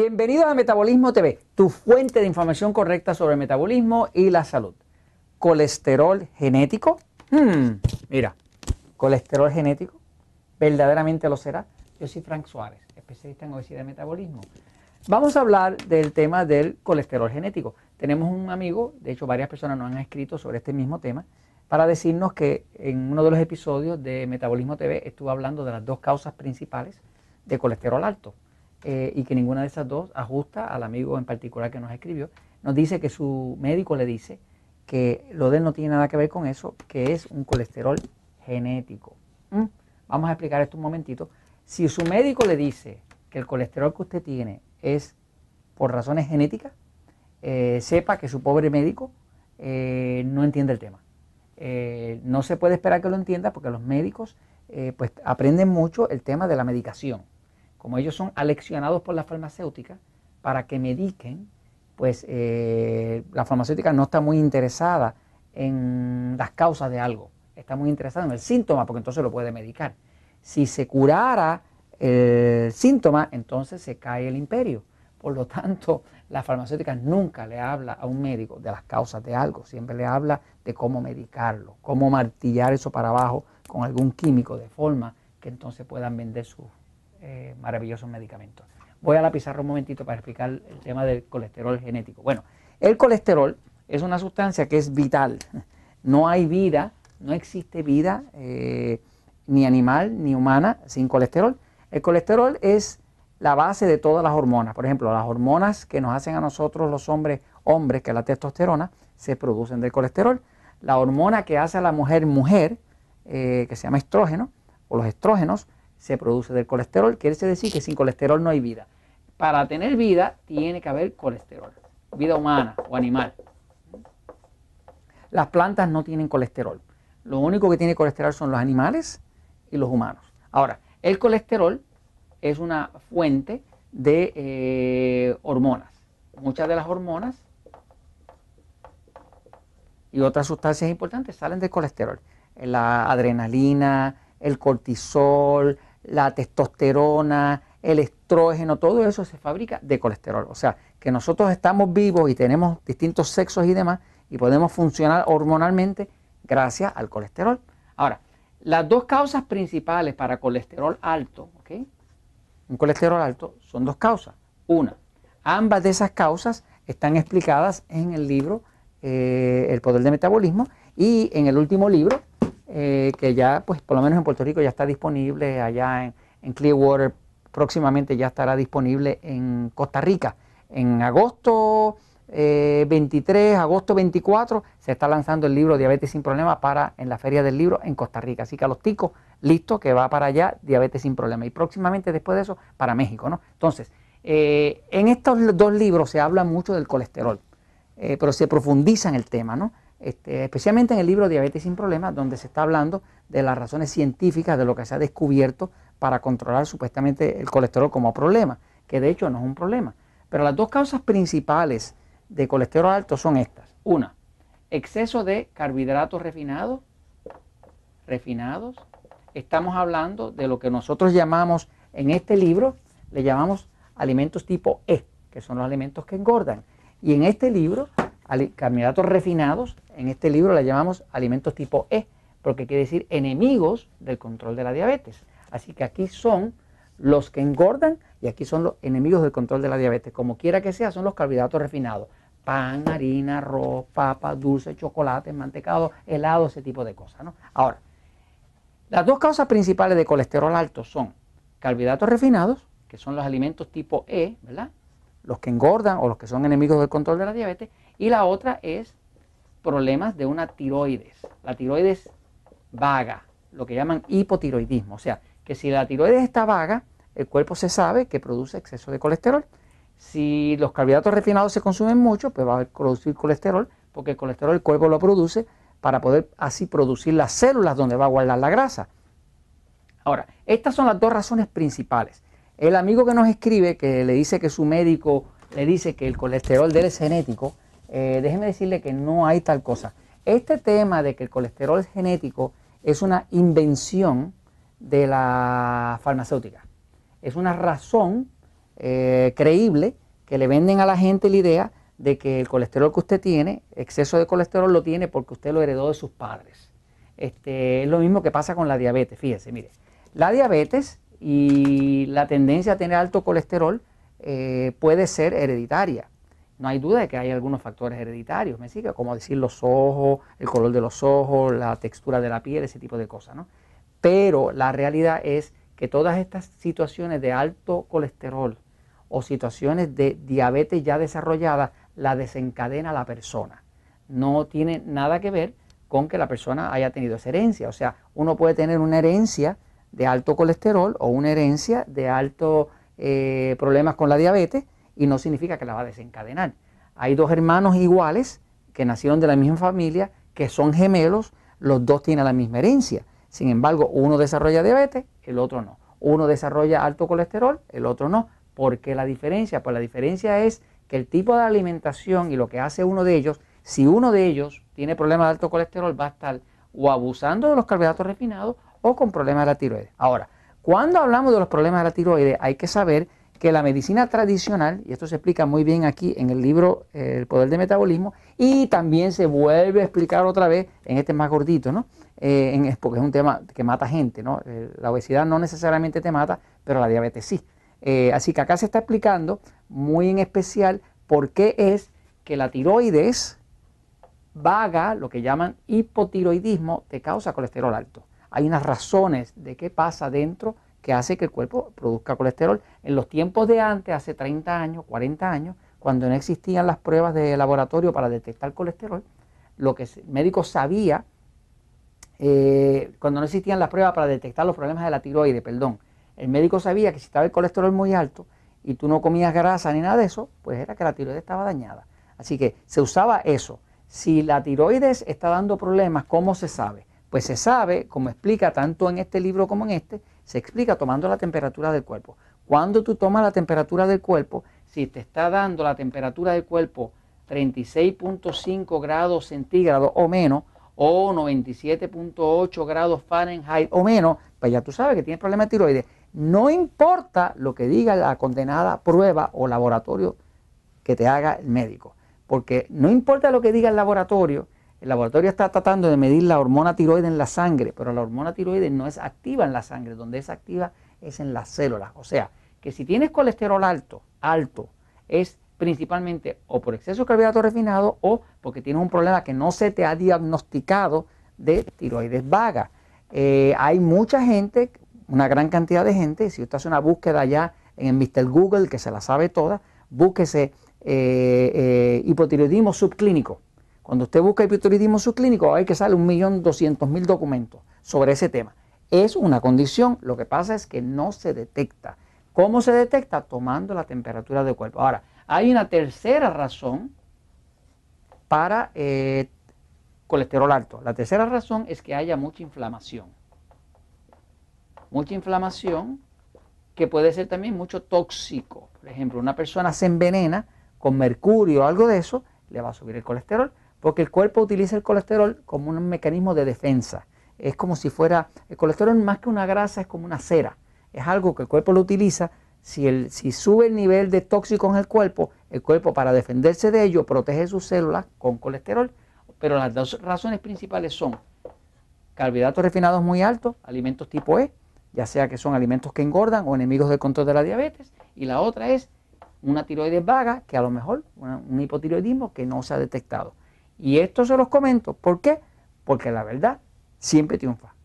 Bienvenido a Metabolismo TV, tu fuente de información correcta sobre el metabolismo y la salud. Colesterol genético. Hmm, mira, colesterol genético. ¿Verdaderamente lo será? Yo soy Frank Suárez, especialista en obesidad y metabolismo. Vamos a hablar del tema del colesterol genético. Tenemos un amigo, de hecho varias personas nos han escrito sobre este mismo tema, para decirnos que en uno de los episodios de Metabolismo TV estuvo hablando de las dos causas principales de colesterol alto. Eh, y que ninguna de esas dos ajusta al amigo en particular que nos escribió, nos dice que su médico le dice que lo de él no tiene nada que ver con eso, que es un colesterol genético. ¿Mm? Vamos a explicar esto un momentito. Si su médico le dice que el colesterol que usted tiene es por razones genéticas, eh, sepa que su pobre médico eh, no entiende el tema. no se puede esperar que lo entienda porque los médicos pues, aprenden mucho el tema de la medicación como ellos son aleccionados por la farmacéutica para que mediquen, pues eh, la farmacéutica no está muy interesada en las causas de algo, está muy interesada en el síntoma, porque entonces lo puede medicar. Si se curara el síntoma, entonces se cae el imperio. Por lo tanto, la farmacéutica nunca le habla a un médico de las causas de algo, siempre le habla de cómo medicarlo, cómo martillar eso para abajo con algún químico de forma que entonces puedan vender sus eh, maravillosos medicamentos. Voy a la pizarra un momentito para explicar el tema del colesterol genético. Bueno, el colesterol es una sustancia que es vital. No hay vida, no existe vida eh, ni animal ni humana sin colesterol. El colesterol es la base de todas las hormonas. Por ejemplo, las hormonas que nos hacen a nosotros los hombres hombres, que es la testosterona, se producen del colesterol. La hormona que hace a la mujer mujer, eh, que se llama estrógeno, o los estrógenos, se produce del colesterol. Quiere decir que sin colesterol no hay vida. Para tener vida tiene que haber colesterol, vida humana o animal. Las plantas no tienen colesterol. Lo único que tiene colesterol son los animales y los humanos. Ahora, el colesterol es una fuente de eh, hormonas. Muchas de las hormonas y otras sustancias importantes salen del colesterol. La adrenalina, el cortisol, la testosterona, el estrógeno, todo eso se fabrica de colesterol. O sea, que nosotros estamos vivos y tenemos distintos sexos y demás y podemos funcionar hormonalmente gracias al colesterol. Ahora, las dos causas principales para colesterol alto, ¿ok? Un colesterol alto son dos causas. Una, ambas de esas causas están explicadas en el libro eh, El poder del metabolismo y en el último libro eh, que ya, pues por lo menos en Puerto Rico ya está disponible, allá en, Clearwater próximamente ya estará disponible en Costa Rica. En agosto 23, eh, agosto 24, se está lanzando el libro Diabetes sin Problemas para en la Feria del Libro en Costa Rica. Así que a los ticos, listo, que va para allá, Diabetes sin Problemas. Y próximamente después de eso, para México, ¿no? Entonces, eh, en estos dos libros se habla mucho del colesterol, pero se profundiza en el tema, ¿no? Este, especialmente en el libro Diabetes sin Problemas, donde se está hablando de las razones científicas de lo que se ha descubierto para controlar supuestamente el colesterol como problema, que de hecho no es un problema. Pero las dos causas principales de colesterol alto son estas. Una, exceso de carbohidratos refinados, refinados. Estamos hablando de lo que nosotros llamamos en este libro, le llamamos alimentos tipo E, que son los alimentos que engordan. Y en este libro carbohidratos refinados, en este libro la llamamos alimentos tipo E, porque quiere decir enemigos del control de la diabetes. Así que aquí son los que engordan y aquí son los enemigos del control de la diabetes. Como quiera que sea, son los carbohidratos refinados. Pan, harina, arroz, papa, dulce, chocolate, mantecado, helado, ese tipo de cosas. ¿no? Ahora, las dos causas principales de colesterol alto son carbohidratos refinados, que son los alimentos tipo E, ¿verdad? Los que engordan o los que son enemigos del control de la diabetes, y la otra es problemas de una tiroides, la tiroides vaga, lo que llaman hipotiroidismo. O sea, que si la tiroides está vaga, el cuerpo se sabe que produce exceso de colesterol. Si los carbohidratos refinados se consumen mucho, pues va a producir colesterol, porque el colesterol el cuerpo lo produce para poder así producir las células donde va a guardar la grasa. Ahora, estas son las dos razones principales. El amigo que nos escribe, que le dice que su médico le dice que el colesterol de él es genético, eh, déjeme decirle que no hay tal cosa. Este tema de que el colesterol genético es una invención de la farmacéutica. Es una razón eh, creíble que le venden a la gente la idea de que el colesterol que usted tiene, exceso de colesterol lo tiene porque usted lo heredó de sus padres. Este, es lo mismo que pasa con la diabetes. Fíjese, mire, la diabetes y la tendencia a tener alto colesterol eh, puede ser hereditaria. No hay duda de que hay algunos factores hereditarios, ¿me sigue? Como decir los ojos, el color de los ojos, la textura de la piel, ese tipo de cosas, ¿no? Pero la realidad es que todas estas situaciones de alto colesterol o situaciones de diabetes ya desarrolladas la desencadena la persona. No tiene nada que ver con que la persona haya tenido esa herencia. O sea, uno puede tener una herencia de alto colesterol o una herencia de alto eh, problemas con la diabetes y no significa que la va a desencadenar. Hay dos hermanos iguales que nacieron de la misma familia, que son gemelos, los dos tienen la misma herencia. Sin embargo, uno desarrolla diabetes, el otro no. Uno desarrolla alto colesterol, el otro no. ¿Por qué la diferencia? Pues la diferencia es que el tipo de alimentación y lo que hace uno de ellos, si uno de ellos tiene problemas de alto colesterol, va a estar o abusando de los carbohidratos refinados o con problemas de la tiroides. Ahora, cuando hablamos de los problemas de la tiroides, hay que saber que la medicina tradicional, y esto se explica muy bien aquí en el libro El poder del metabolismo, y también se vuelve a explicar otra vez en este más gordito, ¿no? Eh, porque es un tema que mata gente, ¿no? Eh, la obesidad no necesariamente te mata, pero la diabetes sí. Eh, así que acá se está explicando muy en especial por qué es que la tiroides vaga, lo que llaman hipotiroidismo, te causa colesterol alto. Hay unas razones de qué pasa dentro que hace que el cuerpo produzca colesterol. En los tiempos de antes, hace 30 años, 40 años, cuando no existían las pruebas de laboratorio para detectar colesterol, lo que el médico sabía, eh, cuando no existían las pruebas para detectar los problemas de la tiroides, perdón, el médico sabía que si estaba el colesterol muy alto y tú no comías grasa ni nada de eso, pues era que la tiroides estaba dañada. Así que se usaba eso. Si la tiroides está dando problemas, ¿cómo se sabe? Pues se sabe, como explica tanto en este libro como en este, se explica tomando la temperatura del cuerpo. Cuando tú tomas la temperatura del cuerpo, si te está dando la temperatura del cuerpo 36.5 grados centígrados o menos, o 97.8 grados Fahrenheit o menos, pues ya tú sabes que tienes problemas de tiroides. No importa lo que diga la condenada prueba o laboratorio que te haga el médico, porque no importa lo que diga el laboratorio, el laboratorio está tratando de medir la hormona tiroide en la sangre, pero la hormona tiroide no es activa en la sangre, donde es activa es en las células. O sea, que si tienes colesterol alto, alto, es principalmente o por exceso de carbohidratos refinados o porque tienes un problema que no se te ha diagnosticado de tiroides vaga. Eh, hay mucha gente, una gran cantidad de gente, si usted hace una búsqueda ya en el Mr. Google, que se la sabe toda, búsquese eh, eh, hipotiroidismo subclínico cuando usted busca hipotiroidismo subclínico, hay que sale 1.200.000 documentos sobre ese tema. Es una condición, lo que pasa es que no se detecta. ¿Cómo se detecta? Tomando la temperatura del cuerpo. Ahora, hay una tercera razón para eh, colesterol alto. La tercera razón es que haya mucha inflamación. Mucha inflamación que puede ser también mucho tóxico. Por ejemplo, una persona se envenena con mercurio o algo de eso, le va a subir el colesterol porque el cuerpo utiliza el colesterol como un mecanismo de defensa. Es como si fuera, el colesterol más que una grasa es como una cera, es algo que el cuerpo lo utiliza. Si, sube el nivel de tóxicos en el cuerpo, el cuerpo para defenderse de ello protege sus células con colesterol, pero las dos razones principales son carbohidratos refinados muy altos, alimentos tipo E, ya sea que son alimentos que engordan o enemigos del control de la diabetes, y la otra es una tiroides vaga, que a lo mejor un hipotiroidismo que no se ha detectado. Y esto se los comento. ¿Por qué? Porque la verdad siempre triunfa.